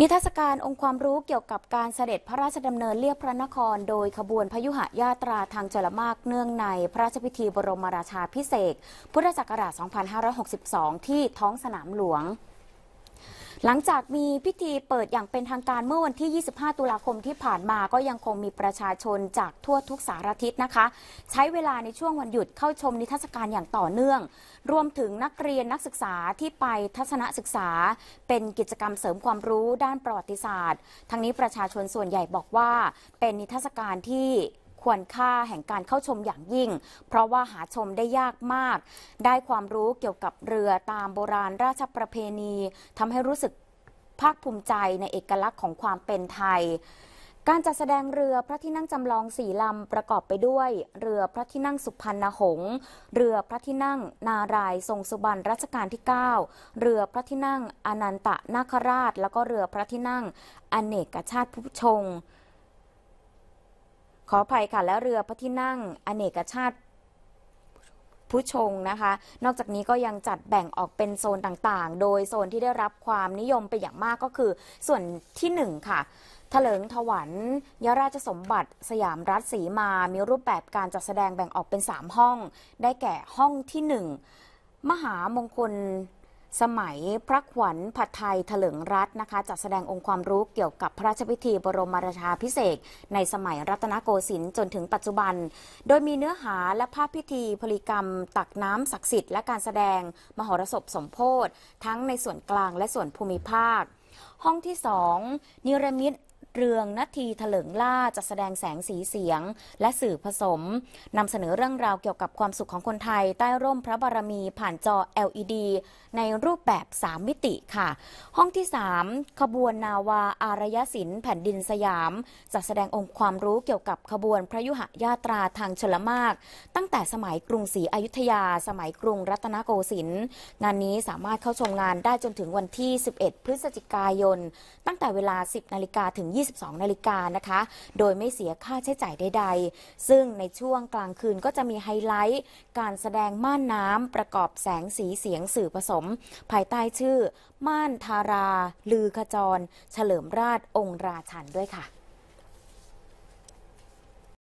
นิทรรศการองค์ความรู้เกี่ยวกับการเสด็จพระราชดำเนินเลียบพระนคร โดยขบวนพยุหญาตราทางจรมากเนื่องใน พระราชพิธีบรมราชาพิเศษพุทธศักราช 2562 ที่ท้องสนามหลวงหลังจากมีพิธีเปิดอย่างเป็นทางการเมื่อวันที่ 25 ตุลาคมที่ผ่านมาก็ยังคงมีประชาชนจากทั่วทุกสารทิศนะคะ ใช้เวลาในช่วงวันหยุดเข้าชมนิทรรศการอย่างต่อเนื่อง รวมถึงนักเรียนนักศึกษาที่ไปทัศนศึกษา เป็นกิจกรรมเสริมความรู้ด้านประวัติศาสตร์ ทั้งนี้ประชาชนส่วนใหญ่บอกว่าเป็นนิทรรศการที่ควรค่าแห่งการเข้าชมอย่างยิ่ง เพราะว่าหาชมได้ยากมาก ได้ความรู้เกี่ยวกับเรือตามโบราณราชประเพณีทำให้รู้สึกภาคภูมิใจในเอกลักษณ์ของความเป็นไทย การจัดแสดงเรือพระที่นั่งจำลองสี่ลำประกอบไปด้วย เรือพระที่นั่งสุพรรณหงษ์เรือพระที่นั่งนารายทรงสุบรรณรัชกาลที่ 9 เรือพระที่นั่งอนันตะนาคราช แล้วก็เรือพระที่นั่งอเนกชาติูุชงขออภัยค่ะ และเรือพระที่นั่ง อเนกชาติผู้ชงนะคะ นอกจากนี้ก็ยังจัดแบ่งออกเป็นโซนต่างๆ โดยโซนที่ได้รับความนิยมเป็นอย่างมากก็คือ ส่วนที่1ค่ะถลิงถวันยราชสมบัติสยามรัฐสีมามีรูปแบบการจัดแสดงแบ่งออกเป็น 3 ห้อง ได้แก่ห้องที่1มหามงคลสมัยพระขวัญผัดไทยถลิงรัตนะคะจัดแสดงองค์ความรู้เกี่ยวกับพระราชพิธีบรมราชาพิเศษ ในสมัยรัตนโกสินทร์จนถึงปัจจุบัน โดยมีเนื้อหาและภาพพิธี พลีกรรม ตักน้ำศักดิ์สิทธิ์และ การ แสดงมหรสพสมโพธิทั้งในส่วนกลางและส่วนภูมิภาค ห้องที่สองนิรมิตเรืองนาทีถลิงล่าจะแสดงแสงสีเสียงและสื่อผสมนำเสนอเรื่องราวเกี่ยวกับความสุขของคนไทยใต้ร่มพระบารมีผ่านจอ LED ในรูปแบบ 3 มิติค่ะ ห้องที่ 3 ขบวนนาวาอารยศิลป์แผ่นดินสยาม จะแสดงองค์ความรู้เกี่ยวกับขบวนพระยุหยาตราทางชลมาก ตั้งแต่สมัยกรุงศรีอยุธยา สมัยกรุงรัตนโกสินทร์งานนี้สามารถเข้าชมงานได้จนถึงวันที่ 11 พฤศจิกายน ตั้งแต่เวลา 10นาฬิกาถึง22นาฬิกานะคะ โดยไม่เสียค่าใช้จ่ายใดๆ ซึ่งในช่วงกลางคืนก็จะมีไฮไลท์การแสดงม่านน้ำประกอบแสงสีเสียงสื่อผสมภายใต้ชื่อม่านทาราลือขจรเฉลิมราชองค์ราชันด้วยค่ะ